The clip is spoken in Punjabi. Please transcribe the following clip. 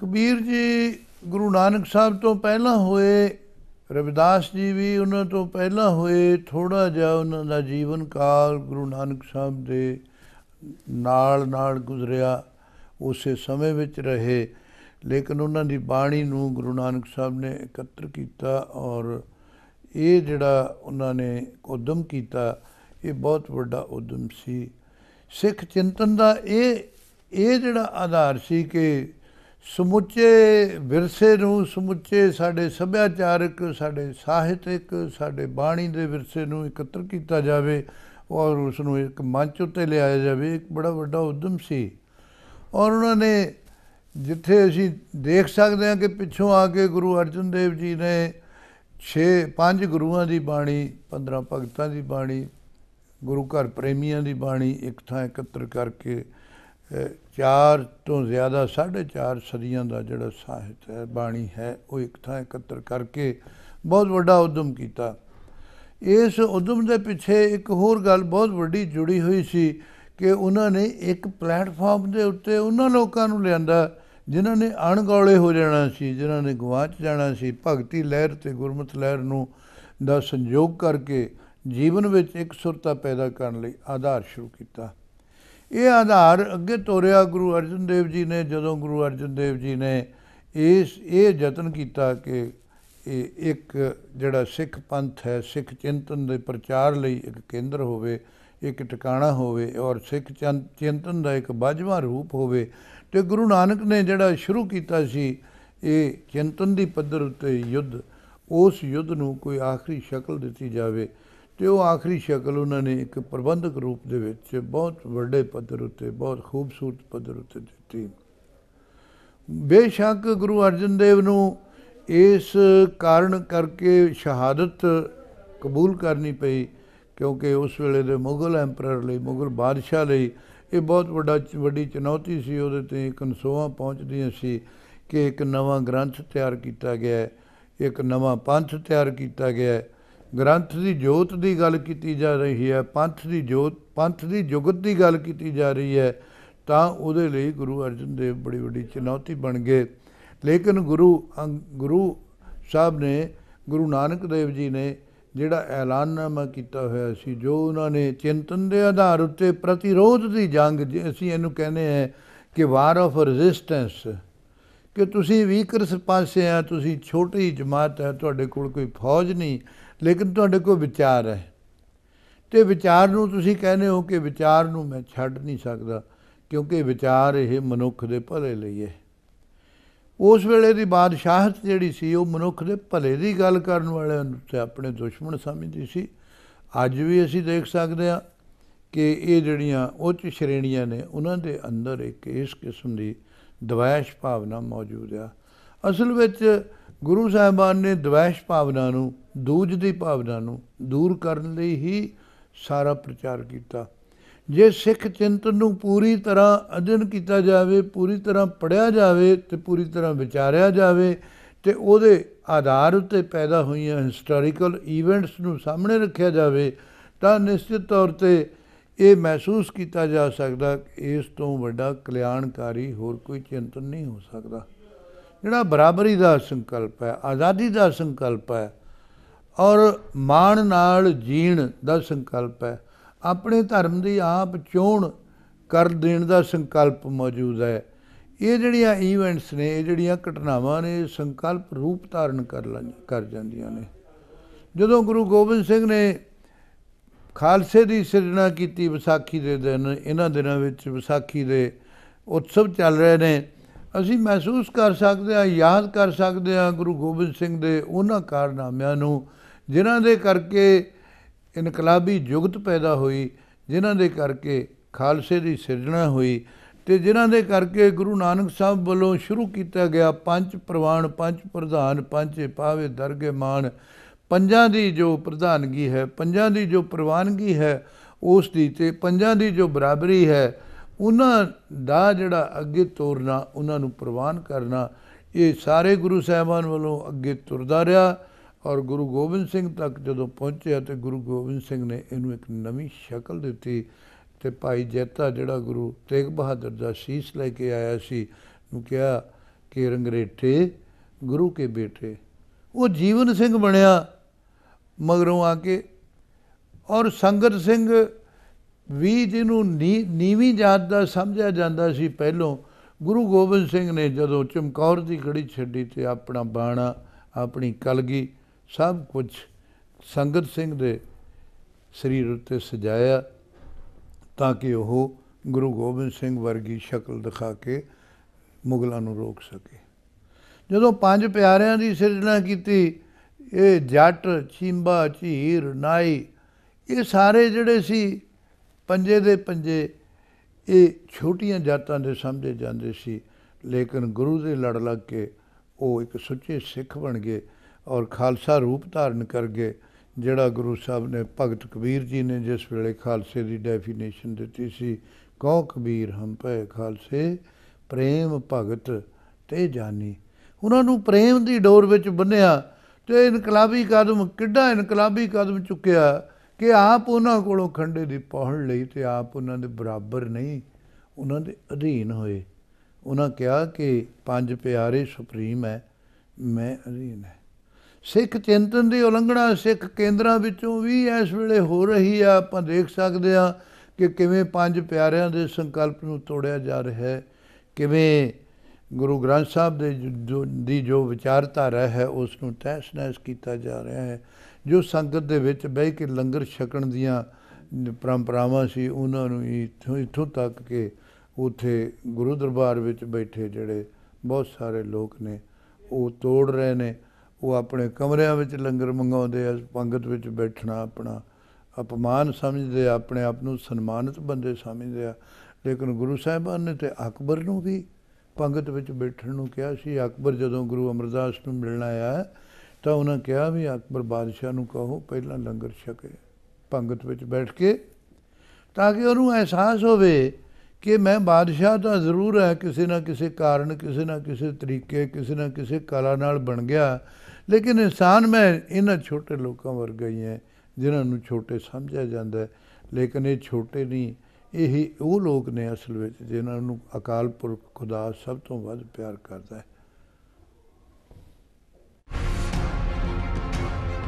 ਕਬੀਰ ਜੀ ਗੁਰੂ ਨਾਨਕ ਸਾਹਿਬ ਤੋਂ ਪਹਿਲਾਂ ਹੋਏ ਰਵਿਦਾਸ ਜੀ ਵੀ ਉਹਨਾਂ ਤੋਂ ਪਹਿਲਾਂ ਹੋਏ ਥੋੜਾ ਜਿਹਾ ਉਹਨਾਂ ਦਾ ਜੀਵਨ ਕਾਲ ਗੁਰੂ ਨਾਨਕ ਸਾਹਿਬ ਦੇ ਨਾਲ ਨਾਲ ਗੁਜ਼ਰਿਆ ਉਸੇ ਸਮੇਂ ਵਿੱਚ ਰਹੇ ਲੇਕਿਨ ਉਹਨਾਂ ਦੀ ਬਾਣੀ ਨੂੰ ਗੁਰੂ ਨਾਨਕ ਸਾਹਿਬ ਨੇ ਇਕੱਤਰ ਕੀਤਾ ਔਰ ਇਹ ਜਿਹੜਾ ਉਹਨਾਂ ਨੇ ਉਦਮ ਕੀਤਾ ਇਹ ਬਹੁਤ ਵੱਡਾ ਉਦਮ ਸੀ ਸਿੱਖ ਚਿੰਤਨ ਦਾ ਇਹ ਇਹ ਜਿਹੜਾ ਆਧਾਰ ਸੀ ਕਿ ਸਮੁੱਚੇ ਵਿਰਸੇ ਨੂੰ ਸਮੁੱਚੇ ਸਾਡੇ ਸੱਭਿਆਚਾਰਕ ਸਾਡੇ ਸਾਹਿਤਿਕ ਸਾਡੇ ਬਾਣੀ ਦੇ ਵਿਰਸੇ ਨੂੰ ਇਕੱਤਰ ਕੀਤਾ ਜਾਵੇ ਔਰ ਉਸ ਨੂੰ ਇੱਕ ਮੰਚ ਉੱਤੇ ਲਿਆਇਆ ਜਾਵੇ ਇੱਕ ਬੜਾ ਵੱਡਾ ਉਦਮ ਸੀ ਔਰ ਉਹਨਾਂ ਨੇ ਜਿੱਥੇ ਅਸੀਂ ਦੇਖ ਸਕਦੇ ਹਾਂ ਕਿ ਪਿੱਛੋਂ ਆ ਕੇ ਗੁਰੂ ਅਰਜਨ ਦੇਵ ਜੀ ਨੇ 6 ਪੰਜ ਗੁਰੂਆਂ ਦੀ ਬਾਣੀ 15 ਭਗਤਾਂ ਦੀ ਬਾਣੀ ਗੁਰੂ ਘਰ ਪ੍ਰੇਮੀਆਂ ਦੀ ਬਾਣੀ ਇੱਕ ਥਾਂ ਇਕੱਤਰ ਕਰਕੇ ਚਾਰ ਤੋਂ ਜ਼ਿਆਦਾ 4.5 ਸਦੀਆਂ ਦਾ ਜਿਹੜਾ ਸਾਹਿਤ ਹੈ ਬਾਣੀ ਹੈ ਉਹ ਇੱਕ ਥਾਂ ਇਕੱਤਰ ਕਰਕੇ ਬਹੁਤ ਵੱਡਾ ਉਦਮ ਕੀਤਾ ਇਸ ਉਦਮ ਦੇ ਪਿੱਛੇ ਇੱਕ ਹੋਰ ਗੱਲ ਬਹੁਤ ਵੱਡੀ ਜੁੜੀ ਹੋਈ ਸੀ ਕਿ ਉਹਨਾਂ ਨੇ ਇੱਕ ਪਲੇਟਫਾਰਮ ਦੇ ਉੱਤੇ ਉਹਨਾਂ ਲੋਕਾਂ ਨੂੰ ਲਿਆਂਦਾ ਜਿਨ੍ਹਾਂ ਨੇ ਅਣਗੌਲੇ ਹੋ ਜਾਣਾ ਸੀ ਜਿਨ੍ਹਾਂ ਨੇ ਗਵਾਚ ਜਾਣਾ ਸੀ ਭਗਤੀ ਲਹਿਰ ਤੇ ਗੁਰਮਤਿ ਲਹਿਰ ਨੂੰ ਦਾ ਸੰਯੋਗ ਕਰਕੇ ਜੀਵਨ ਵਿੱਚ ਇੱਕ ਸੁਰਤਾ ਪੈਦਾ ਕਰਨ ਲਈ ਆਧਾਰ ਸ਼ੁਰੂ ਕੀਤਾ ਇਹ ਆਧਾਰ ਅੱਗੇ ਤੋਰਿਆ ਗੁਰੂ ਅਰਜਨ ਦੇਵ ਜੀ ਨੇ ਜਦੋਂ ਗੁਰੂ ਅਰਜਨ ਦੇਵ ਜੀ ਨੇ ਇਸ ਇਹ ਯਤਨ ਕੀਤਾ ਕਿ ਇਹ ਇੱਕ ਜਿਹੜਾ ਸਿੱਖ ਪੰਥ ਹੈ ਸਿੱਖ ਚਿੰਤਨ ਦੇ ਪ੍ਰਚਾਰ ਲਈ ਇੱਕ ਕੇਂਦਰ ਹੋਵੇ ਇੱਕ ਟਿਕਾਣਾ ਹੋਵੇ ਔਰ ਸਿੱਖ ਚਿੰਤਨ ਦਾ ਇੱਕ ਬਾਜਵਾ ਰੂਪ ਹੋਵੇ ਤੇ ਗੁਰੂ ਨਾਨਕ ਨੇ ਜਿਹੜਾ ਸ਼ੁਰੂ ਕੀਤਾ ਸੀ ਇਹ ਚਿੰਤਨ ਦੀ ਪੱਧਰ ਉੱਤੇ ਯੁੱਧ ਉਸ ਯੁੱਧ ਨੂੰ ਕੋਈ ਆਖਰੀ ਸ਼ਕਲ ਦਿੱਤੀ ਜਾਵੇ ਤੇ ਉਹ ਆਖਰੀ ਸ਼ਕਲ ਉਹਨਾਂ ਨੇ ਇੱਕ ਪ੍ਰਬੰਧਕ ਰੂਪ ਦੇ ਵਿੱਚ ਬਹੁਤ ਵੱਡੇ ਪੱਧਰ ਉੱਤੇ ਬਹੁਤ ਖੂਬਸੂਰਤ ਪੱਧਰ ਉੱਤੇ ਦਿੱਤੀ ਬੇਸ਼ੱਕ ਗੁਰੂ ਅਰਜਨ ਦੇਵ ਨੂੰ ਇਸ ਕਾਰਨ ਕਰਕੇ ਸ਼ਹਾਦਤ ਕਬੂਲ ਕਰਨੀ ਪਈ ਕਿਉਂਕਿ ਉਸ ਵੇਲੇ ਦੇ ਮੁਗਲ ਐਮਪਰਰ ਲਈ ਮੁਗਲ ਬਾਦਸ਼ਾਹ ਲਈ ਇਹ ਬਹੁਤ ਵੱਡਾ ਵੱਡੀ ਚੁਣੌਤੀ ਸੀ ਉਹਦੇ ਤੇ ਕਨਸੋਆ ਪਹੁੰਚਦੀਆਂ ਸੀ ਕਿ ਇੱਕ ਨਵਾਂ ਗ੍ਰੰਥ ਤਿਆਰ ਕੀਤਾ ਗਿਆ ਇੱਕ ਨਵਾਂ ਪੰਥ ਤਿਆਰ ਕੀਤਾ ਗਿਆ ਹੈ ਗ੍ਰੰਥ ਦੀ ਜੋਤ ਦੀ ਗੱਲ ਕੀਤੀ ਜਾ ਰਹੀ ਹੈ ਪੰਥ ਦੀ ਜੋਤ ਪੰਥ ਦੀ ਜੁਗਤ ਦੀ ਗੱਲ ਕੀਤੀ ਜਾ ਰਹੀ ਹੈ ਤਾਂ ਉਹਦੇ ਲਈ ਗੁਰੂ ਅਰਜਨ ਦੇਵ ਬੜੀ ਵੱਡੀ ਚੁਣੌਤੀ ਬਣ ਗਏ ਲੇਕਿਨ ਗੁਰੂ ਗੁਰੂ ਸਾਹਿਬ ਨੇ ਗੁਰੂ ਨਾਨਕ ਦੇਵ ਜੀ ਨੇ ਜਿਹੜਾ ਐਲਾਨਨਾਮਾ ਕੀਤਾ ਹੋਇਆ ਸੀ ਜੋ ਉਹਨਾਂ ਨੇ ਚਿੰਤਨ ਦੇ ਆਧਾਰ ਉੱਤੇ ਪ੍ਰਤੀਰੋਧ ਦੀ ਜੰਗ ਅਸੀਂ ਇਹਨੂੰ ਕਹਿੰਦੇ ਆ ਕਿ ਵਾਰ ਆਫ ਰੈਜ਼ਿਸਟੈਂਸ ਕਿ ਤੁਸੀਂ ਵੀਕਰ ਪਾਸੇ ਆ ਤੁਸੀਂ ਛੋਟੀ ਜਮਾਤ ਹੈ ਤੁਹਾਡੇ ਕੋਲ ਕੋਈ ਫੌਜ ਨਹੀਂ ਲੇਕਿਨ ਤੁਹਾਡੇ ਕੋਲ ਵਿਚਾਰ ਹੈ ਤੇ ਵਿਚਾਰ ਨੂੰ ਤੁਸੀਂ ਕਹਿੰਦੇ ਹੋ ਕਿ ਵਿਚਾਰ ਨੂੰ ਮੈਂ ਛੱਡ ਨਹੀਂ ਸਕਦਾ ਕਿਉਂਕਿ ਵਿਚਾਰ ਇਹ ਮਨੁੱਖ ਦੇ ਭਲੇ ਲਈ ਹੈ ਉਸ ਵੇਲੇ ਦੀ ਬਾਦਸ਼ਾਹਤ ਜਿਹੜੀ ਸੀ ਉਹ ਮਨੁੱਖ ਦੇ ਭਲੇ ਦੀ ਗੱਲ ਕਰਨ ਵਾਲਿਆਂ ਨੂੰ ਤੇ ਆਪਣੇ ਦੁਸ਼ਮਣ ਸਮਝਦੀ ਸੀ ਅੱਜ ਵੀ ਅਸੀਂ ਦੇਖ ਸਕਦੇ ਹਾਂ ਕਿ ਇਹ ਜਿਹੜੀਆਂ ਉੱਚ ਸ਼੍ਰੇਣੀਆਂ ਨੇ ਉਹਨਾਂ ਦੇ ਅੰਦਰ ਇੱਕ ਇਸ ਕਿਸਮ ਦੀ ਦਵੈਸ਼ ਭਾਵਨਾ ਮੌਜੂਦ ਆ ਅਸਲ ਵਿੱਚ ਗੁਰੂ ਸਾਹਿਬਾਨ ਨੇ ਦਵੈਸ਼ ਭਾਵਨਾ ਨੂੰ ਦੂਜ ਦੀ ਭਾਵਨਾ ਨੂੰ ਦੂਰ ਕਰਨ ਲਈ ਹੀ ਸਾਰਾ ਪ੍ਰਚਾਰ ਕੀਤਾ ਜੇ ਸਿੱਖ ਚਿੰਤਨ ਨੂੰ ਪੂਰੀ ਤਰ੍ਹਾਂ ਅਧਿਨ ਕੀਤਾ ਜਾਵੇ ਪੂਰੀ ਤਰ੍ਹਾਂ ਪੜਿਆ ਜਾਵੇ ਤੇ ਪੂਰੀ ਤਰ੍ਹਾਂ ਵਿਚਾਰਿਆ ਜਾਵੇ ਤੇ ਉਹਦੇ ਆਧਾਰ ਉੱਤੇ ਪੈਦਾ ਹੋਈਆਂ ਹਿਸਟੋਰੀਕਲ ਇਵੈਂਟਸ ਨੂੰ ਸਾਹਮਣੇ ਰੱਖਿਆ ਜਾਵੇ ਤਾਂ ਨਿਸ਼ਚਿਤ ਤੌਰ ਤੇ ਇਹ ਮਹਿਸੂਸ ਕੀਤਾ ਜਾ ਸਕਦਾ ਇਸ ਤੋਂ ਵੱਡਾ ਕਲਿਆਣਕਾਰੀ ਹੋਰ ਕੋਈ ਚਿੰਤਨ ਨਹੀਂ ਹੋ ਸਕਦਾ ਜਿਹੜਾ ਬਰਾਬਰੀ ਦਾ ਸੰਕਲਪ ਹੈ ਆਜ਼ਾਦੀ ਦਾ ਸੰਕਲਪ ਹੈ ਔਰ ਮਾਣ ਨਾਲ ਜੀਣ ਦਾ ਸੰਕਲਪ ਹੈ ਆਪਣੇ ਧਰਮ ਦੀ ਆਪ ਚੋਣ ਕਰ ਦੇਣ ਦਾ ਸੰਕਲਪ ਮੌਜੂਦ ਹੈ ਇਹ ਜਿਹੜੀਆਂ ਇਵੈਂਟਸ ਨੇ ਇਹ ਜਿਹੜੀਆਂ ਘਟਨਾਵਾਂ ਨੇ ਸੰਕਲਪ ਰੂਪ ਧਾਰਨ ਕਰ ਕਰ ਜਾਂਦੀਆਂ ਨੇ ਜਦੋਂ ਗੁਰੂ ਗੋਬਿੰਦ ਸਿੰਘ ਨੇ ਖਾਲਸੇ ਦੀ ਸਿਰਜਣਾ ਕੀਤੀ ਵਿਸਾਖੀ ਦੇ ਦਿਨ ਇਹਨਾਂ ਦਿਨਾਂ ਵਿੱਚ ਵਿਸਾਖੀ ਦੇ ਉਤਸਵ ਚੱਲ ਰਹੇ ਨੇ ਅਸੀਂ ਮਹਿਸੂਸ ਕਰ ਸਕਦੇ ਹਾਂ ਯਾਦ ਕਰ ਸਕਦੇ ਹਾਂ ਗੁਰੂ ਗੋਬਿੰਦ ਸਿੰਘ ਦੇ ਉਹਨਾਂ ਕਾਰਨਾਮਿਆਂ ਨੂੰ ਜਿਨ੍ਹਾਂ ਦੇ ਕਰਕੇ ਇਨਕਲਾਬੀ ਜੁਗਤ ਪੈਦਾ ਹੋਈ ਜਿਨ੍ਹਾਂ ਦੇ ਕਰਕੇ ਖਾਲਸੇ ਦੀ ਸਿਰਜਣਾ ਹੋਈ ਤੇ ਜਿਨ੍ਹਾਂ ਦੇ ਕਰਕੇ ਗੁਰੂ ਨਾਨਕ ਸਾਹਿਬ ਵੱਲੋਂ ਸ਼ੁਰੂ ਕੀਤਾ ਗਿਆ ਪੰਜ ਪ੍ਰਵਾਨ ਪੰਜ ਪ੍ਰਧਾਨ ਪੰਜ ਪਾਵੇ ਦਰਗੇ ਮਾਨ ਪੰਜਾਂ ਦੀ ਜੋ ਪ੍ਰਧਾਨਗੀ ਹੈ ਪੰਜਾਂ ਦੀ ਜੋ ਪ੍ਰਵਾਨਗੀ ਹੈ ਉਸ ਦੀ ਤੇ ਪੰਜਾਂ ਦੀ ਜੋ ਬਰਾਬਰੀ ਹੈ ਉਹਨਾਂ ਦਾ ਜਿਹੜਾ ਅੱਗੇ ਤੋਰਨਾ ਉਹਨਾਂ ਨੂੰ ਪ੍ਰਵਾਨ ਕਰਨਾ ਇਹ ਸਾਰੇ ਗੁਰੂ ਸਾਹਿਬਾਨ ਵੱਲੋਂ ਅੱਗੇ ਤੁਰਦਾ ਰਿਹਾ ਔਰ ਗੁਰੂ ਗੋਬਿੰਦ ਸਿੰਘ ਤੱਕ ਜਦੋਂ ਪਹੁੰਚਿਆ ਤੇ ਗੁਰੂ ਗੋਬਿੰਦ ਸਿੰਘ ਨੇ ਇਹਨੂੰ ਇੱਕ ਨਵੀਂ ਸ਼ਕਲ ਦਿੱਤੀ ਤੇ ਭਾਈ ਜੈਤਾ ਜਿਹੜਾ ਗੁਰੂ ਤੇਗ ਬਹਾਦਰ ਦਾ ਸੀਸ ਲੈ ਕੇ ਆਇਆ ਸੀ ਨੂੰ ਕਿਹਾ ਕਿ ਰੰਗਰੇਟੇ ਗੁਰੂ ਕੇ ਬੇਟੇ ਉਹ ਜੀਵਨ ਸਿੰਘ ਬਣਿਆ ਮਗਰੋਂ ਆ ਕੇ ਔਰ ਸੰਗਤ ਸਿੰਘ ਵੀ ਜਿਹਨੂੰ ਨੀਵੀਂ ਜਾਤ ਦਾ ਸਮਝਿਆ ਜਾਂਦਾ ਸੀ ਪਹਿਲੋਂ ਗੁਰੂ ਗੋਬਿੰਦ ਸਿੰਘ ਨੇ ਜਦੋਂ ਚਮਕੌਰ ਦੀ ਕੜੀ ਛੱਡੀ ਤੇ ਆਪਣਾ ਬਾਣਾ ਆਪਣੀ ਕਲਗੀ ਸਭ ਕੁਝ ਸੰਗਤ ਸਿੰਘ ਦੇ ਸਰੀਰ ਉੱਤੇ ਸਜਾਇਆ ਤਾਂ ਕਿ ਉਹ ਗੁਰੂ ਗੋਬਿੰਦ ਸਿੰਘ ਵਰਗੀ ਸ਼ਕਲ ਦਿਖਾ ਕੇ ਮੁਗਲਾਂ ਨੂੰ ਰੋਕ ਸਕੇ ਜਦੋਂ ਪੰਜ ਪਿਆਰਿਆਂ ਦੀ ਸਿਰਜਣਾ ਕੀਤੀ ਇਹ ਜੱਟ ਛਿੰਬਾ ਝੀਰ ਨਾਈ ਇਹ ਸਾਰੇ ਜਿਹੜੇ ਸੀ ਪੰਜੇ ਦੇ ਪੰਜੇ ਇਹ ਛੋਟੀਆਂ ਜਾਤਾਂ ਦੇ ਸਮਝੇ ਜਾਂਦੇ ਸੀ ਲੇਕਿਨ ਗੁਰੂ ਦੇ ਲੜ ਲੱਗ ਕੇ ਉਹ ਇੱਕ ਸੁੱਚੇ ਸਿੱਖ ਬਣ ਗਏ ਔਰ ਖਾਲਸਾ ਰੂਪ ਧਾਰਨ ਕਰ ਗਏ ਜਿਹੜਾ ਗੁਰੂ ਸਾਹਿਬ ਨੇ ਭਗਤ ਕਬੀਰ ਜੀ ਨੇ ਜਿਸ ਵੇਲੇ ਖਾਲਸੇ ਦੀ ਡੈਫੀਨੇਸ਼ਨ ਦਿੱਤੀ ਸੀ ਕਉ ਕਬੀਰ ਹਮ ਪੈ ਖਾਲਸੇ ਪ੍ਰੇਮ ਭਗਤ ਤੇ ਜਾਨੀ ਉਹਨਾਂ ਨੂੰ ਪ੍ਰੇਮ ਦੀ ਡੋਰ ਵਿੱਚ ਬੰਨਿਆ ਤੇ ਇਨਕਲਾਬੀ ਕਦਮ ਕਿੱਡਾ ਇਨਕਲਾਬੀ ਕਦਮ ਚੁੱਕਿਆ ਕਿ ਆਪ ਉਹਨਾਂ ਕੋਲੋਂ ਖੰਡੇ ਦੀ ਪਹੁੰਚ ਲਈ ਤੇ ਆਪ ਉਹਨਾਂ ਦੇ ਬਰਾਬਰ ਨਹੀਂ ਉਹਨਾਂ ਦੇ ਅਧੀਨ ਹੋਏ ਉਹਨਾਂ ਕਿਹਾ ਕਿ ਪੰਜ ਪਿਆਰੇ ਸੁਪਰੀਮ ਹੈ ਮੈਂ ਅਧੀਨ ਹੈ ਸਿੱਖ ਚਿੰਤਨ ਦੀ ਉਲੰਘਣਾ ਸਿੱਖ ਕੇਂਦਰਾਂ ਵਿੱਚੋਂ ਵੀ ਇਸ ਵੇਲੇ ਹੋ ਰਹੀ ਆ ਆਪਾਂ ਦੇਖ ਸਕਦੇ ਆ ਕਿ ਕਿਵੇਂ ਪੰਜ ਪਿਆਰਿਆਂ ਦੇ ਸੰਕਲਪ ਨੂੰ ਤੋੜਿਆ ਜਾ ਰਿਹਾ ਹੈ ਕਿਵੇਂ ਗੁਰੂ ਗ੍ਰੰਥ ਸਾਹਿਬ ਦੇ ਦੀ ਜੋ ਵਿਚਾਰਧਾਰਾ ਹੈ ਉਸ ਨੂੰ ਤਹਿਸ ਕੀਤਾ ਜਾ ਰਿਹਾ ਹੈ ਜੋ ਸੰਗਤ ਦੇ ਵਿੱਚ ਬਹਿ ਕੇ ਲੰਗਰ ਛਕਣ ਦੀਆਂ ਪਰੰਪਰਾਵਾਂ ਸੀ ਉਹਨਾਂ ਨੂੰ ਇੱਥੋਂ ਇੱਥੋਂ ਤੱਕ ਕਿ ਉਥੇ ਗੁਰੂ ਦਰਬਾਰ ਵਿੱਚ ਬੈਠੇ ਜਿਹੜੇ ਬਹੁਤ ਸਾਰੇ ਲੋਕ ਨੇ ਉਹ ਤੋੜ ਰਹੇ ਨੇ ਉਹ ਆਪਣੇ ਕਮਰਿਆਂ ਵਿੱਚ ਲੰਗਰ ਮੰਗਾਉਂਦੇ ਆ ਪੰਗਤ ਵਿੱਚ ਬੈਠਣਾ ਆਪਣਾ અપમાન ਸਮਝਦੇ ਆਪਣੇ ਆਪ ਨੂੰ ਸਨਮਾਨਿਤ ਬੰਦੇ ਸਮਝਦੇ ਆ ਲੇਕਿਨ ਗੁਰੂ ਸਾਹਿਬਾਨ ਨੇ ਤੇ ਅਕਬਰ ਨੂੰ ਵੀ ਪੰਗਤ ਵਿੱਚ ਬੈਠਣ ਨੂੰ ਕਿਹਾ ਸੀ ਅਕਬਰ ਜਦੋਂ ਗੁਰੂ ਅਮਰਦਾਸ ਨੂੰ ਮਿਲਣ ਆਇਆ ਤਾਂ ਉਹਨਾਂ ਕਿਹਾ ਵੀ ਅਕਬਰ ਬਾਦਸ਼ਾਹ ਨੂੰ ਕਹੋ ਪਹਿਲਾਂ ਲੰਗਰ ਛਕੇ ਪੰਗਤ ਵਿੱਚ ਬੈਠ ਕੇ ਤਾਂ ਕਿ ਉਹਨੂੰ ਅਹਿਸਾਸ ਹੋਵੇ ਕਿ ਮੈਂ ਬਾਦਸ਼ਾਹ ਤਾਂ ਜ਼ਰੂਰ ਹੈ ਕਿਸੇ ਨਾ ਕਿਸੇ ਕਾਰਨ ਕਿਸੇ ਨਾ ਕਿਸੇ ਤਰੀਕੇ ਕਿਸੇ ਨਾ ਕਿਸੇ ਕਲਾ ਨਾਲ ਬਣ ਗਿਆ ਲੇਕਿਨ ਇਨਸਾਨ ਮੈਂ ਇਹਨਾਂ ਛੋਟੇ ਲੋਕਾਂ ਵਰਗਾ ਹੀ ਹੈ ਜਿਨ੍ਹਾਂ ਨੂੰ ਛੋਟੇ ਸਮਝਿਆ ਜਾਂਦਾ ਹੈ ਲੇਕਿਨ ਇਹ ਛੋਟੇ ਨਹੀਂ ਇਹ ਉਹ ਲੋਕ ਨੇ ਅਸਲ ਵਿੱਚ ਜਿਨ੍ਹਾਂ ਨੂੰ ਅਕਾਲ ਪੁਰਖ ਖੁਦਾ ਸਭ ਤੋਂ ਵੱਧ ਪਿਆਰ ਕਰਦਾ ਹੈ